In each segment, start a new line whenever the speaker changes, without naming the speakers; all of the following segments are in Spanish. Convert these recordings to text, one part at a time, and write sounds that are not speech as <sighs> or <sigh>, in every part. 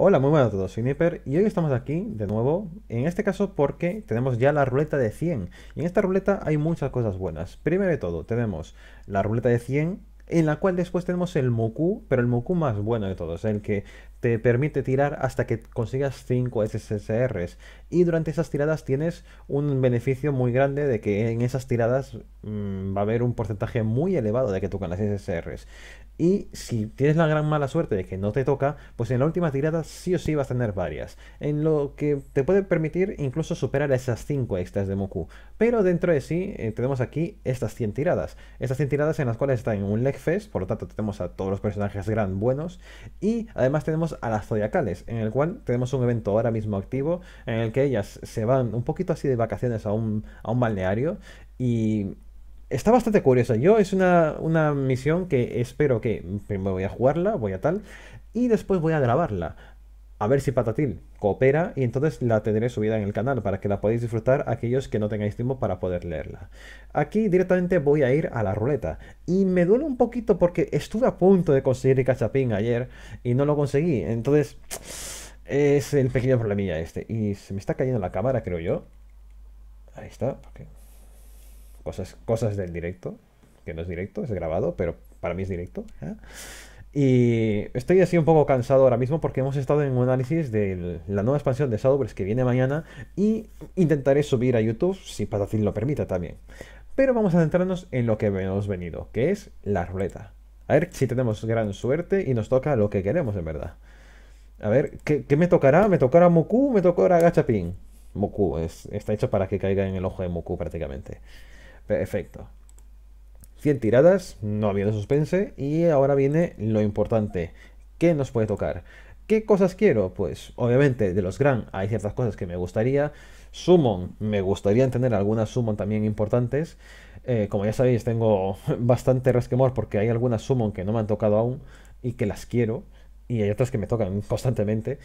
Hola, muy buenas a todos, soy Nipper y hoy estamos aquí de nuevo, en este caso porque tenemos ya la ruleta de 100. Y en esta ruleta hay muchas cosas buenas. Primero de todo, tenemos la ruleta de 100 en la cual después tenemos el Moku, pero el Moku más bueno de todos, el que te permite tirar hasta que consigas 5 SSRs. Y durante esas tiradas tienes un beneficio muy grande de que en esas tiradas mm, va a haber un porcentaje muy elevado de que tocan las SSRs. Y si tienes la gran mala suerte de que no te toca, pues en la última tirada sí o sí vas a tener varias. En lo que te puede permitir incluso superar esas 5 extras de Moku. Pero dentro de sí eh, tenemos aquí estas 100 tiradas. Estas 100 tiradas en las cuales está en un Leg Fest, por lo tanto tenemos a todos los personajes gran buenos. Y además tenemos a las Zodiacales, en el cual tenemos un evento ahora mismo activo, en el que ellas se van un poquito así de vacaciones a un, a un balneario. Y está bastante curiosa. Yo es una, una misión que espero que primero voy a jugarla, voy a tal, y después voy a grabarla. A ver si Patatil coopera y entonces la tendré subida en el canal para que la podáis disfrutar aquellos que no tengáis tiempo para poder leerla. Aquí directamente voy a ir a la ruleta y me duele un poquito porque estuve a punto de conseguir el cachapín ayer y no lo conseguí. Entonces es el pequeño problemilla este y se me está cayendo la cámara creo yo. Ahí está, cosas, cosas del directo, que no es directo, es grabado, pero para mí es directo. ¿eh? Y estoy así un poco cansado ahora mismo porque hemos estado en un análisis de la nueva expansión de Shadowverse que viene mañana y intentaré subir a YouTube si Patacín lo permita también. Pero vamos a centrarnos en lo que hemos venido, que es la ruleta. A ver si tenemos gran suerte y nos toca lo que queremos en verdad. A ver, ¿qué, me tocará? ¿Me tocará Moku? ¿Me tocará Gachapin? Moku, es, está hecho para que caiga en el ojo de Moku prácticamente. Perfecto. 100 tiradas, no ha habido suspense. Y ahora viene lo importante. ¿Qué nos puede tocar? ¿Qué cosas quiero? Pues obviamente de los Gran hay ciertas cosas que me gustaría. Summon, me gustaría tener algunas Summon también importantes. Eh, como ya sabéis, tengo <laughs> bastante resquemor porque hay algunas Summon que no me han tocado aún y que las quiero. Y hay otras que me tocan constantemente.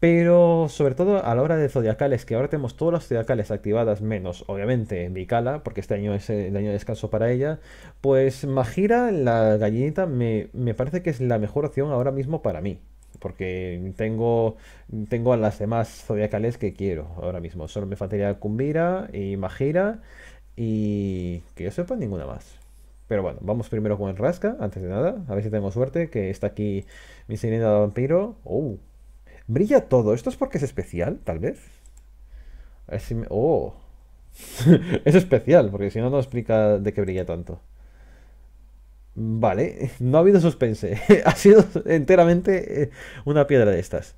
Pero sobre todo a la hora de zodiacales, que ahora tenemos todas las zodiacales activadas, menos obviamente Vicala, porque este año es eh, el año de descanso para ella, pues Magira, la gallinita, me, parece que es la mejor opción ahora mismo para mí porque tengo, tengo a las demás zodiacales que quiero ahora mismo. Solo me faltaría Kumbira y Majira y que yo sepa ninguna más. Pero bueno, vamos primero con el Rasca, antes de nada, a ver si tengo suerte, que está aquí mi sirena de vampiro. ¡Uh! Brilla todo. ¿Esto es porque es especial, tal vez? A ver si ¡Oh! <laughs> es especial, porque si no, no explica de qué brilla tanto. Vale, no ha habido suspense. <laughs> ha sido enteramente eh, una piedra de estas.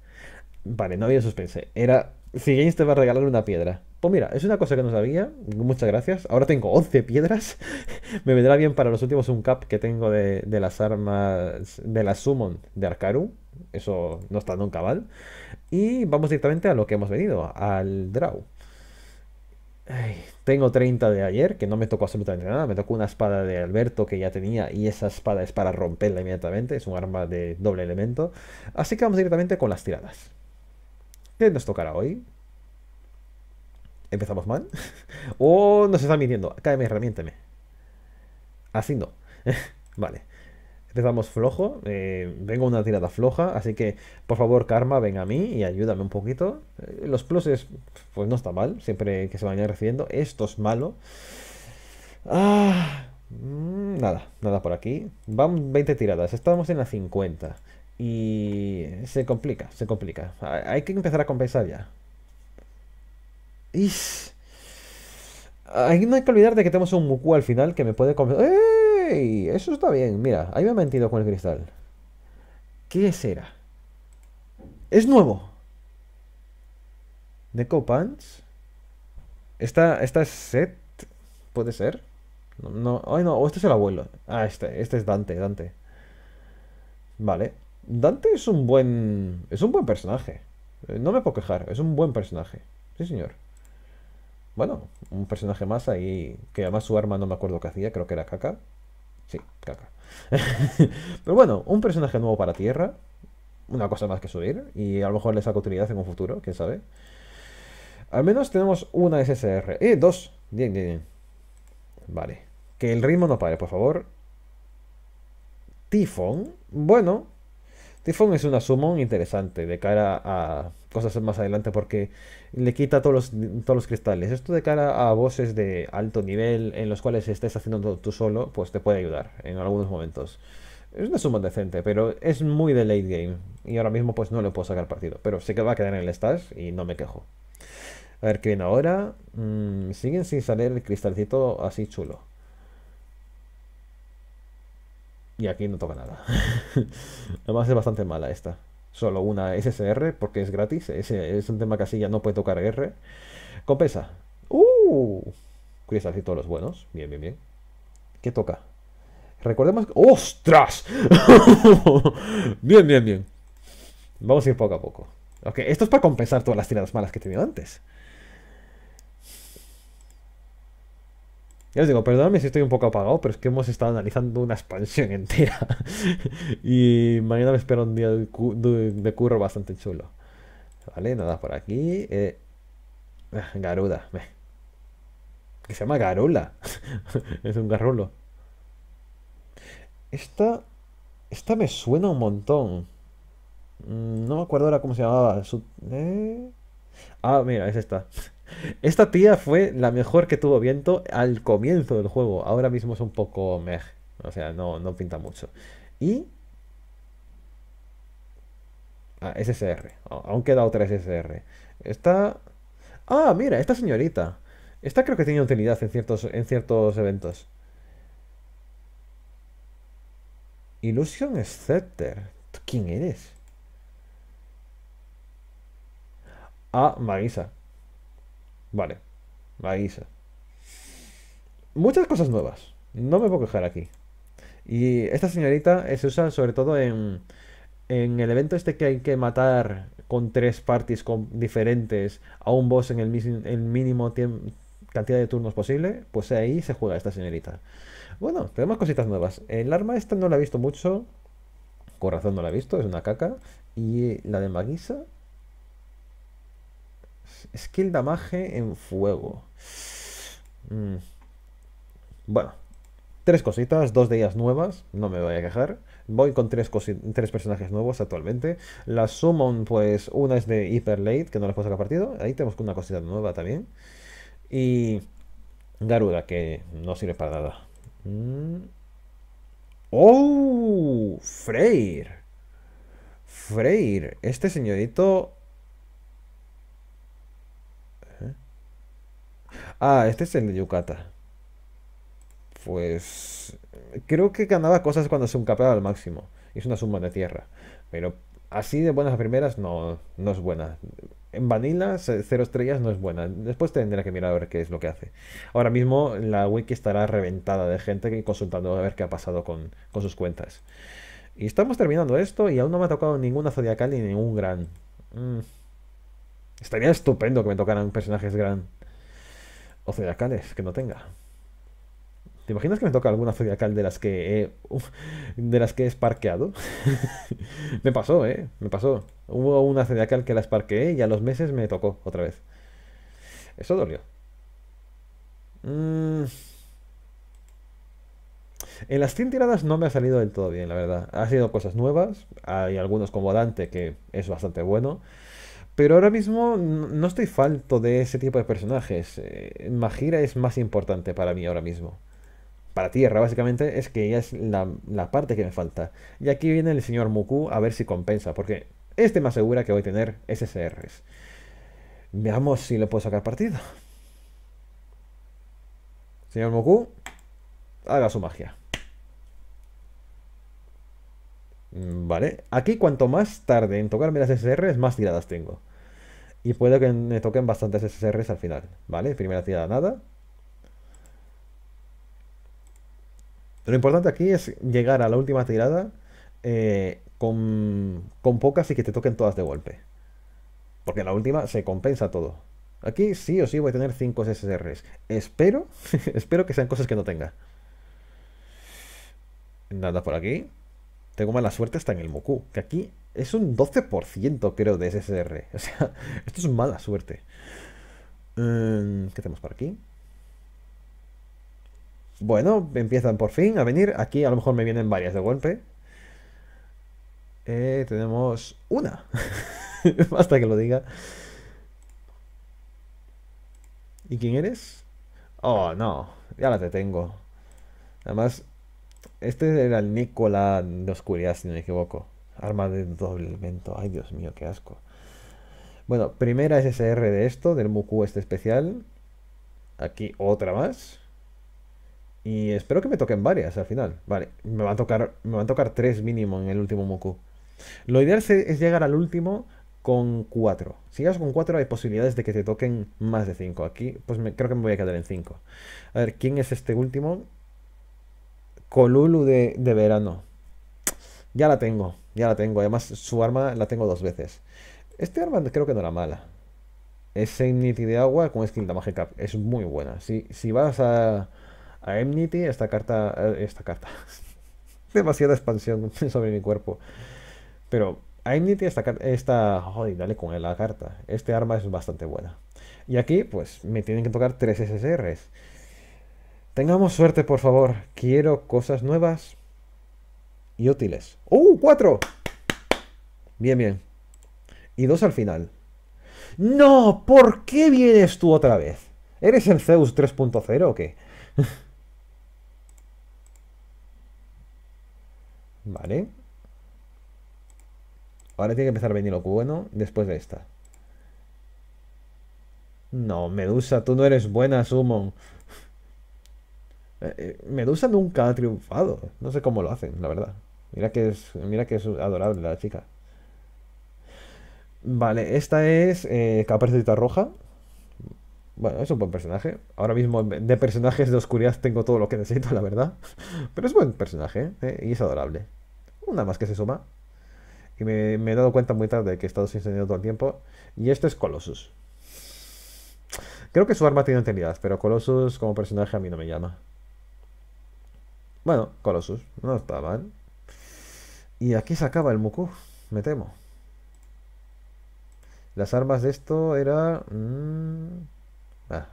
Vale, no ha habido suspense. Era... Si Games te va a regalar una piedra. Pues mira, es una cosa que no sabía. Muchas gracias. Ahora tengo 11 piedras. <laughs> Me vendrá bien para los últimos un cap que tengo de, de las armas... De la summon de Arcarum. Eso no está nunca mal. Y vamos directamente a lo que hemos venido, al draw. tengo 30 de ayer, que no me tocó absolutamente nada. Me tocó una espada de Alberto que ya tenía y esa espada es para romperla inmediatamente. Es un arma de doble elemento. Así que vamos directamente con las tiradas. ¿Qué nos tocará hoy? ¿Empezamos mal? <laughs> ¿O oh, nos están mintiendo? Cáeme, remiénteme Así no. <laughs> vale. Empezamos flojo, eh, vengo una tirada floja, así que por favor Karma, ven a mí y ayúdame un poquito. Eh, los pluses, pues no está mal, siempre que se vayan recibiendo. Esto es malo. Ah, mm, nada, nada por aquí. Van 20 tiradas, estamos en la 50. Y se complica, se complica. Hay que empezar a compensar ya. no hay que olvidar de que tenemos un Muku al final que me puede... ¡Eh! eso está bien. Mira, ahí me ha mentido con el cristal. ¿Qué será? ¡Es nuevo! Deco Pants. Esta, esta es Set. ¿Puede ser? No, no, no, o este es el abuelo. Ah, este, este es Dante, Dante. Vale. Dante es un buen. Es un buen personaje. No me puedo quejar, es un buen personaje. Sí, señor. Bueno, un personaje más ahí. Que además su arma no me acuerdo qué hacía, creo que era caca. Sí, caca. <laughs> Pero bueno, un personaje nuevo para Tierra. Una cosa más que subir. Y a lo mejor le saca utilidad en un futuro, quién sabe. Al menos tenemos una SSR. ¡Eh! Dos. Bien, bien, bien. Vale. Que el ritmo no pare, por favor. Tifón. Bueno, Tifón es una summon interesante de cara a cosas más adelante porque le quita todos los, todos los cristales. Esto de cara a voces de alto nivel en los cuales estés haciendo tú solo, pues te puede ayudar en algunos momentos. Es una suma decente, pero es muy de late game. Y ahora mismo pues no le puedo sacar partido. Pero sé que va a quedar en el stash y no me quejo. A ver qué viene ahora. Mm, siguen sin salir el cristalcito así chulo. Y aquí no toca nada. <laughs> Además es bastante mala esta. Solo una SSR porque es gratis. Ese es un tema que así ya no puede tocar R. Compensa. ¡Uh! así todos los buenos. Bien, bien, bien. ¿Qué toca? Recordemos... ¡Ostras! <laughs> bien, bien, bien. Vamos a ir poco a poco. Ok, esto es para compensar todas las tiradas malas que he tenido antes. Ya os digo, perdóname si estoy un poco apagado, pero es que hemos estado analizando una expansión <laughs> entera. y mañana me espero un día de, curro bastante chulo. Vale, nada por aquí. Eh, ah, Garuda. Que se llama Garula. <laughs> es un garrulo. Esta. Esta me suena un montón. Mm, no me acuerdo ahora cómo se llamaba. Eh. Ah, mira, es esta. Esta tía fue la mejor que tuvo viento al comienzo del juego. Ahora mismo es un poco meh. O sea, no, pinta mucho. Y. Ah, SSR. Aún queda otra SSR. Esta. Ah, mira, esta señorita. Esta creo que tiene utilidad en ciertos, en ciertos eventos. Illusion Scepter. ¿Quién eres? Ah, Magisa. Vale, maguisa. Muchas cosas nuevas. No me puedo quejar aquí. Y esta señorita se usa sobre todo en, en el evento este que hay que matar con tres parties con, diferentes a un boss en el, el mínimo cantidad de turnos posible, pues ahí se juega esta señorita. Bueno, tenemos cositas nuevas. El arma esta no la he visto mucho, corazón no la he visto, es una caca. Y la de Maguisa, Skill damage en fuego. Mm. Bueno, tres cositas, dos de ellas nuevas, no me voy a quejar. Voy con tres, tres personajes nuevos actualmente. La Summon, pues una es de Hyper que no la puedo sacar partido. Ahí tenemos una cosita nueva también. Y Garuda, que no sirve para nada. Mm. ¡Oh! Freyr. Freyr. Este señorito Ah, este es el de Yucata. Pues creo que ganaba cosas cuando se uncaplaba al máximo. Es una suma de tierra. Pero así de buenas a primeras no, no es buena. En Vanilla, cero estrellas no es buena. Después tendré que mirar a ver qué es lo que hace. Ahora mismo la wiki estará reventada de gente consultando a ver qué ha pasado con, sus cuentas. Y estamos terminando esto y aún no me ha tocado ninguna zodiacal ni ningún gran. Mm. Estaría estupendo que me tocaran personajes gran. O zodiacales, que no tenga. ¿Te imaginas que me toca alguna zodiacal de las que he, de las que he esparqueado? <laughs> me pasó, ¿eh? Me pasó. Hubo una zodiacal que la esparqueé y a los meses me tocó otra vez. Eso dolió. Mm. En las 100 tiradas no me ha salido del todo bien, la verdad. Ha sido cosas nuevas. Hay algunos como Dante que es bastante bueno. Pero ahora mismo no estoy falto de ese tipo de personajes. Eh, Magira es más importante para mí ahora mismo. Para Tierra, básicamente, es que ella es la, parte que me falta. Y aquí viene el señor Muku a ver si compensa, porque este me asegura que voy a tener SSRs. Veamos si le puedo sacar partido. Señor Muku, haga su magia. Mm, vale, aquí cuanto más tarde en tocarme las SSRs, más tiradas tengo. Y puede que me toquen bastantes SSRs al final. Vale, primera tirada nada. Lo importante aquí es llegar a la última tirada eh, con, con pocas y que te toquen todas de golpe. Porque en la última se compensa todo. Aquí sí o sí voy a tener 5 SSRs. Espero, <laughs> espero que sean cosas que no tenga. Nada por aquí. Tengo mala suerte hasta en el Moku. Que aquí es un 12% creo de SSR. <laughs> O sea, esto es mala suerte. Em, ¿Qué tenemos por aquí? Bueno, empiezan por fin a venir. Aquí a lo mejor me vienen varias de golpe. Eh, tenemos una. <laughs> Basta que lo diga. ¿Y quién eres? Oh, no. Ya la detengo. Además, este era el Nicola de Oscuridad, si no me equivoco. Arma de doble elemento. Ay, Dios mío, qué asco. Bueno, primera SSR de esto, del Muku este especial. Aquí otra más. Y espero que me toquen varias al final. Vale, me van a tocar, me a tocar tres mínimo en el último Muku. Lo ideal es llegar al último con cuatro. Si llegas con cuatro hay posibilidades de que te toquen más de cinco. Aquí, pues creo que me voy a quedar en cinco. A ver, ¿quién es este último? Colulu de, verano. Ya la tengo, ya la tengo. Además, su arma la tengo dos veces. Este arma creo que no era mala. Es Ennity de agua con skill damage Es muy buena. Si, si vas a, a esta carta. Eh, esta carta. <laughs> Demasiada expansión <laughs> sobre mi cuerpo. Pero a Ennity esta carta. Esta. Joder, dale con la carta. Este arma es bastante buena. Y aquí, pues, me tienen que tocar tres SSRs. Tengamos suerte, por favor. Quiero cosas nuevas y útiles. ¡Uh! ¡Cuatro! Bien, bien. Y dos al final. ¡No! ¿Por qué vienes tú otra vez? ¿Eres el Zeus 3.0 o qué? <laughs> vale. Ahora tiene que empezar a venir lo bueno después de esta. No, Medusa, tú no eres buena, Summon. Eh, eh, Medusa nunca ha triunfado. No sé cómo lo hacen, la verdad. Mira que es, mira que es adorable la chica. Vale, esta es eh, Roja. Bueno, es un buen personaje. Ahora mismo de personajes de oscuridad tengo todo lo que necesito, la verdad. <laughs> Pero es buen personaje eh, y es adorable. Una más que se suma. Y me, he dado cuenta muy tarde de que he estado sin todo el tiempo. Y este es Colossus. Creo que su arma tiene utilidad, pero Colossus como personaje a mí no me llama. Bueno, Colossus, no está mal. Y aquí se acaba el Muku, me temo. Las armas de esto era... Mmm,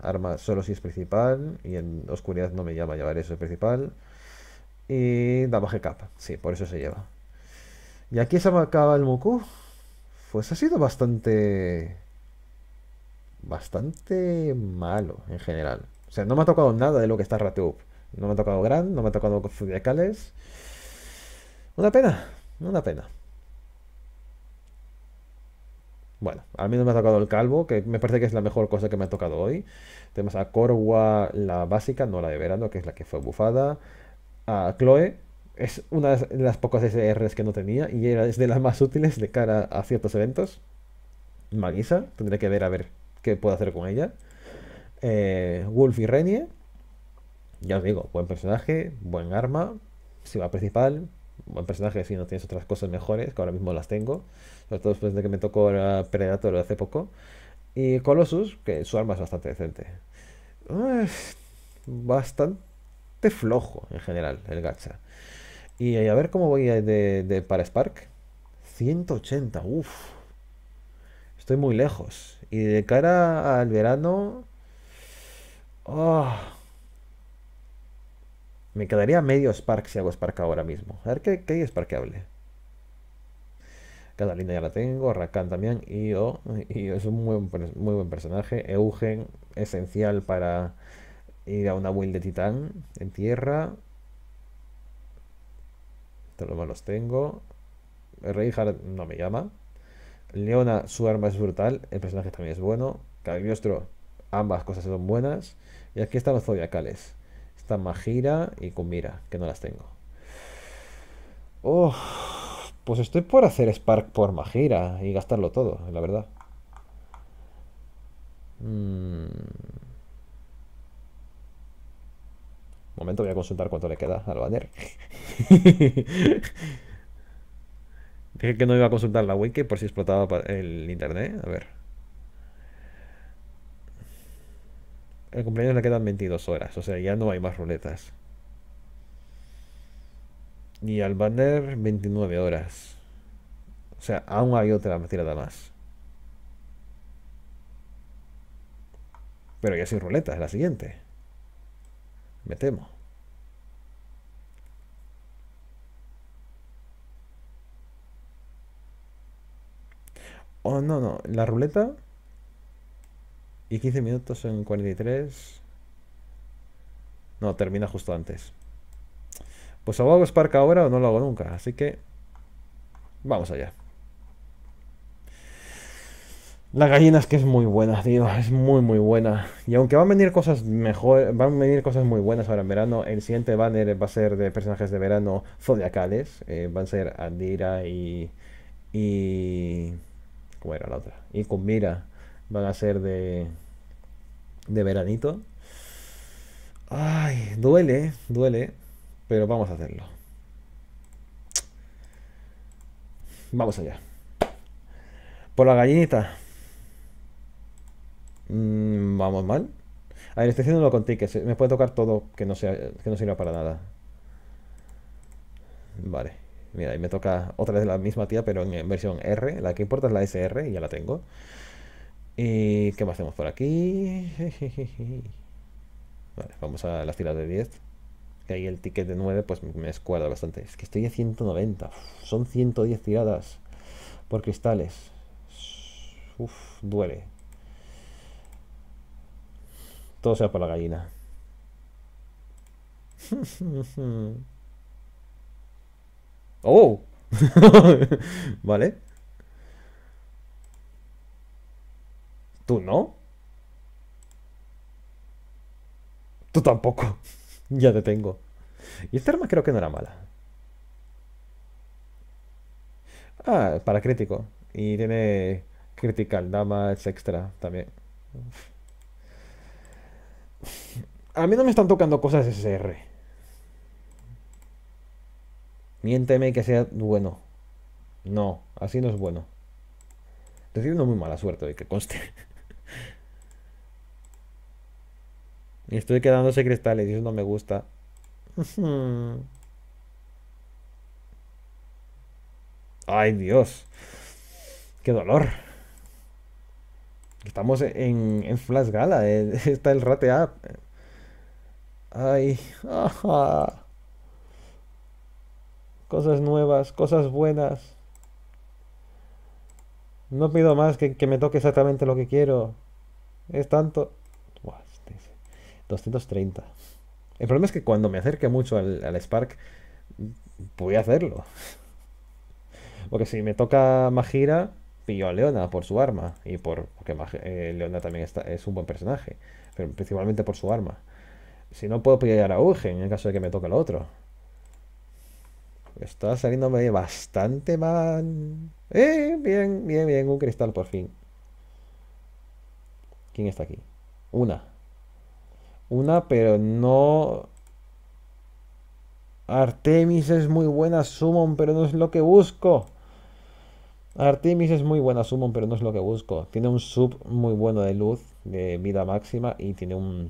arma solo si es principal. Y en oscuridad no me llama llevar eso es principal. Y damaje capa, sí, por eso se lleva. Y aquí se acaba el Muku. Pues ha sido bastante... Bastante malo en general. O sea, no me ha tocado nada de lo que está Up. No me ha tocado Gran, no me ha tocado Zodiacales. Una pena, una pena. Bueno, a mí no me ha tocado el calvo, que me parece que es la mejor cosa que me ha tocado hoy. Tenemos a Corwa, la básica, no la de verano, que es la que fue bufada. A Chloe, es una de las pocas SRs que no tenía y era, es de las más útiles de cara a ciertos eventos. Magisa, tendré que ver a ver qué puedo hacer con ella. Eh, Wolf y Renie ya os digo, buen personaje, buen arma, si va principal, buen personaje si no tienes otras cosas mejores, que ahora mismo las tengo, sobre todo después de que me tocó la Predator hace poco, y Colossus, que su arma es bastante decente. bastante flojo en general el gacha. Y a ver cómo voy de, para Spark. 180, uff. Estoy muy lejos. Y de cara al verano... Oh, me quedaría medio Spark si hago Spark ahora mismo. A ver qué, qué Spark hable. Catalina ya la tengo, Rakan también, Io, <laughs> Io es un muy, buen personaje, Eugen, esencial para ir a una build de titán en tierra. Todos los malos tengo. Reinhardt no me llama. Leona, su arma es brutal, el personaje también es bueno. Cagliostro, ambas cosas son buenas. Y aquí están los zodiacales. Magira y Kumira, que no las tengo. pues estoy por hacer Spark por Magira y gastarlo todo, la verdad. Un mm. Momento, voy a consultar cuánto le queda al banner. <laughs> Dije que no iba a consultar la wiki por si explotaba el internet. A ver. el cumpleaños le quedan 22 horas, o sea, ya no hay más ruletas. Y al banner 29 horas. O sea, aún hay otra tirada más. Pero ya sin ruletas, la siguiente. Me temo. Oh, no, no. La ruleta y 15 minutos en 43. No, termina justo antes. Pues o hago Spark ahora o no lo hago nunca. Así que vamos allá. La gallina es que es muy buena, tío. Es muy, muy buena. Y aunque van a venir cosas mejor, van a venir cosas muy buenas ahora en verano. El siguiente banner va a ser de personajes de verano zodiacales. Eh, van a ser Andira y. y. ¿Cómo era la otra? Y Kumira van a ser de, veranito. Ay, duele, duele, pero vamos a hacerlo. Vamos allá. Por la gallinita. Mm, vamos mal. A ver, estoy uno con tickets. Me puede tocar todo que no, sea, que no sirva para nada. Vale. Mira, ahí me toca otra vez la misma tía, pero en versión R. La que importa es la SR y ya la tengo. ¿Y eh, qué más hacemos por aquí? <laughs> Vale, vamos a las tiras de 10. Que ahí el ticket de 9 pues me escuadra bastante. Es que estoy a 190. son 110 tiradas por cristales. Uf, duele. Todo sea por la gallina. <laughs> ¡Oh! <laughs> vale. Tú no. Tú tampoco. <laughs> ya te tengo. Y esta arma creo que no era mala. Ah, para crítico. Y tiene critical damage extra también. A mí no me están tocando cosas SR. Miénteme que sea bueno. No, así no es bueno. Te una muy mala suerte de que conste. <laughs> Estoy quedándose cristales y eso no me gusta. <laughs> Ay, Dios. Qué dolor. Estamos en, en Flash Gala. Eh. <laughs> Está el Rate Up. Ay. Cosas nuevas, cosas buenas. No pido más que, que me toque exactamente lo que quiero. Es tanto. 230. El problema es que cuando me acerque mucho al, Spark, voy a hacerlo. Porque si me toca Magira, pillo a Leona por su arma. Y por, porque eh, Leona también está, es un buen personaje. Pero principalmente por su arma. Si no, puedo pillar a Urgen en caso de que me toque el otro. Está saliéndome bastante mal. ¡Eh! Bien, bien, bien. Un cristal por fin. ¿Quién está aquí? Una una, pero no... Artemis es muy buena Summon, pero no es lo que busco. Artemis es muy buena Summon, pero no es lo que busco. Tiene un sub muy bueno de luz, de vida máxima, y tiene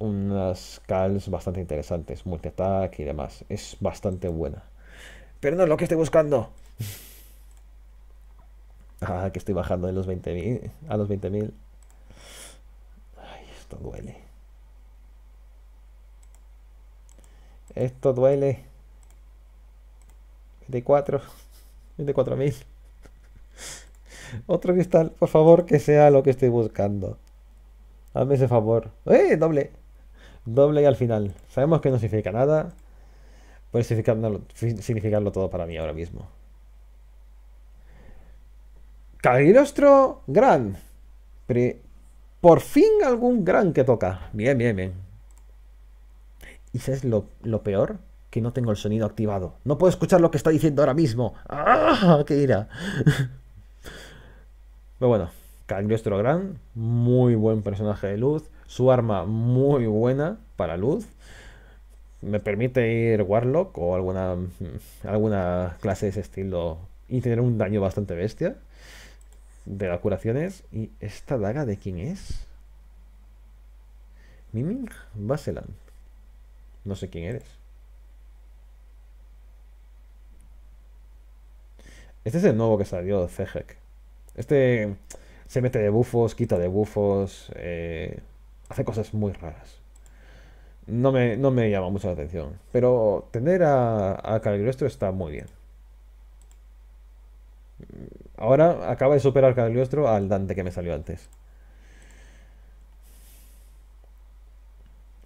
unas calls bastante interesantes, Multi-attack y demás. Es bastante buena. Pero no es lo que estoy buscando. <laughs> ah, que estoy bajando de los 20.000 a los 20.000. Ay, esto duele. Esto duele. 24. 24.000. Otro cristal, por favor, que sea lo que estoy buscando. Hazme ese favor. ¡Eh! Doble. Doble y al final. Sabemos que no significa nada. Puede significarlo, todo para mí ahora mismo. Calirostro Gran. Por fin algún gran que toca. Bien, bien, bien. ¿Y sabes lo, lo peor? Que no tengo el sonido activado. No puedo escuchar lo que está diciendo ahora mismo. ¡Ah! ¡Qué ira! <laughs> Pero bueno, Cangriostro Gran, muy buen personaje de luz. Su arma muy buena para luz. Me permite ir Warlock o alguna, mm, alguna clase de ese estilo y tener un daño bastante bestia de las curaciones. ¿Y esta daga de quién es? Miming Baseland. No sé quién eres. Este es el nuevo que salió, de Cejek. Este se mete de bufos, quita de bufos, eh, hace cosas muy raras. No me, llama mucho la atención. Pero tener a, a está muy bien. Ahora acaba de superar Caligliostro al Dante que me salió antes.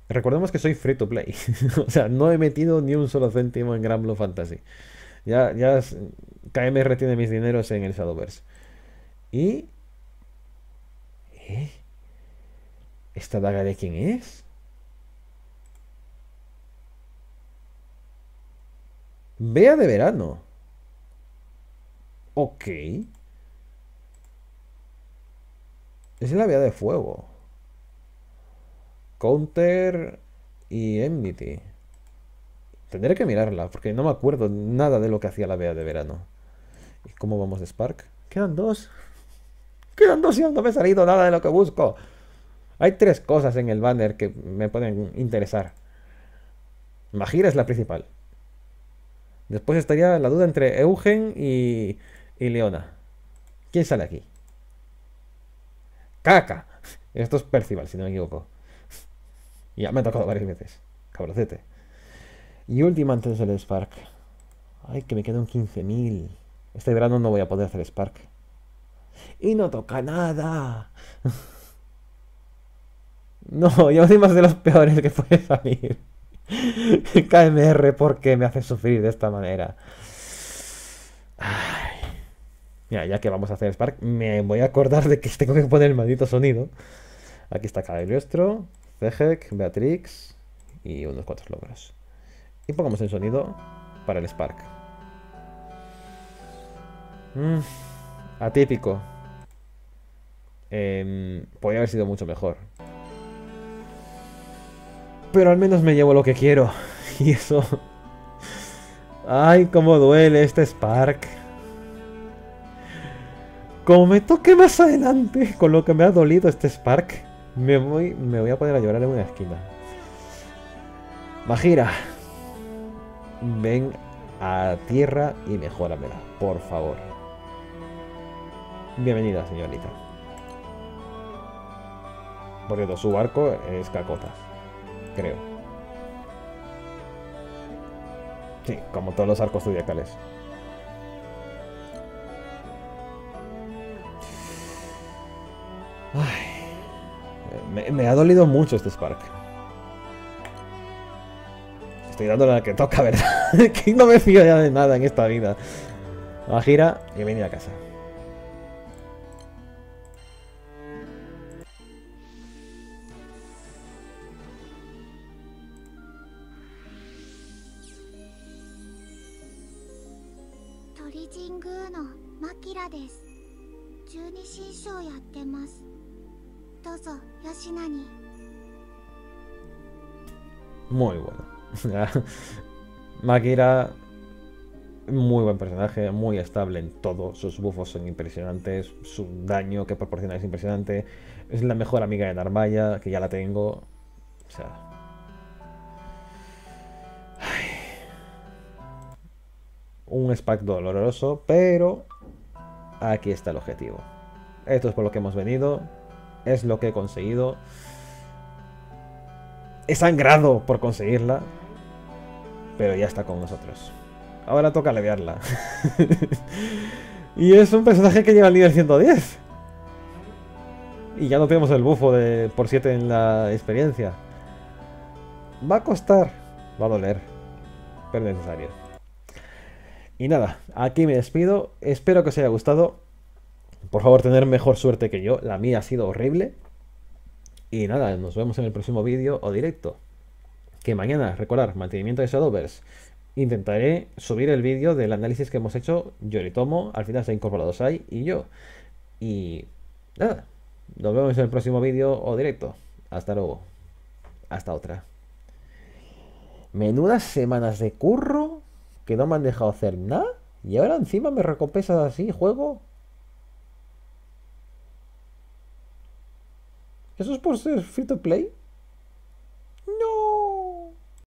Recordemos que soy free to play. <laughs> o sea, no he metido ni un solo céntimo en blue Fantasy. Ya, ya KMR tiene mis dineros en el Shadowverse. Y. ¿eh? ¿Esta daga de quién es? Vea de verano. Ok. Es la vía de fuego. Counter y Enmity. Tendré que mirarla, porque no me acuerdo nada de lo que hacía la Bea de verano. ¿Y cómo vamos de Spark? Quedan dos. Quedan dos y aún no me ha salido nada de lo que busco. Hay tres cosas en el banner que me pueden interesar. Magira es la principal. Después estaría la duda entre Eugen y, y Leona. ¿Quién sale aquí? ¡Caca! Esto es Percival, si no me equivoco ya me ha tocado varias veces. Cabrocete. Y última antes del Spark. Ay, que me quedan 15.000. Este verano no voy a poder hacer Spark. Y no toca nada. <laughs> No, yo soy más de los peores que puede salir. <laughs> KMR, porque me hace sufrir de esta manera? Ay. Mira, ya que vamos a hacer Spark, me voy a acordar de que tengo que poner el maldito sonido. Aquí está nuestro Cejek, Beatrix y unos cuantos logros. Y pongamos el sonido para el Spark. Mm, atípico. Em, podría haber sido mucho mejor. Pero al menos me llevo lo que quiero. <laughs> Y eso... Ay, cómo duele este Spark. Como me toque más adelante con lo que me ha dolido este Spark. Me voy, me voy a poner a llorar en una esquina. Magira, ven a tierra y mejoramela, por favor. Bienvenida, señorita. Por cierto, su barco es Cacota, creo. Sí, como todos los arcos zodiacales. me ha dolido mucho este Spark. Estoy dando la que toca, <laughs> ¿verdad? que no me fío ya de nada en esta vida. La gira y venir a casa. muy bueno. <laughs> Makira, muy buen personaje, muy estable en todo. Sus buffos son impresionantes, su daño que proporciona es impresionante. Es la mejor amiga de Narmaya, que ya la tengo. O sea. <sighs> Un SPAC doloroso, pero aquí está el objetivo. Esto es por lo que hemos venido, es lo que he conseguido. He sangrado por conseguirla. Pero ya está con nosotros. Ahora toca aliviarla <laughs> y es un personaje que lleva el nivel 110. Y ya no tenemos el bufo de por 7 en la experiencia. Va a costar. Va a doler. Pero es necesario. Y nada, aquí me despido. Espero que os haya gustado. Por favor, tener mejor suerte que yo. La mía ha sido horrible. Y nada, nos vemos en el próximo vídeo o directo. Que mañana, recordar, mantenimiento de Shadowverse. Intentaré subir el vídeo del análisis que hemos hecho Tomo, al final se ha incorporado Sai y yo. Y nada, nos vemos en el próximo vídeo o directo. Hasta luego. Hasta otra. Menudas semanas de curro que no me han dejado hacer nada. Y ahora encima me recompensas así, juego. ¿Eso es por ser free to play?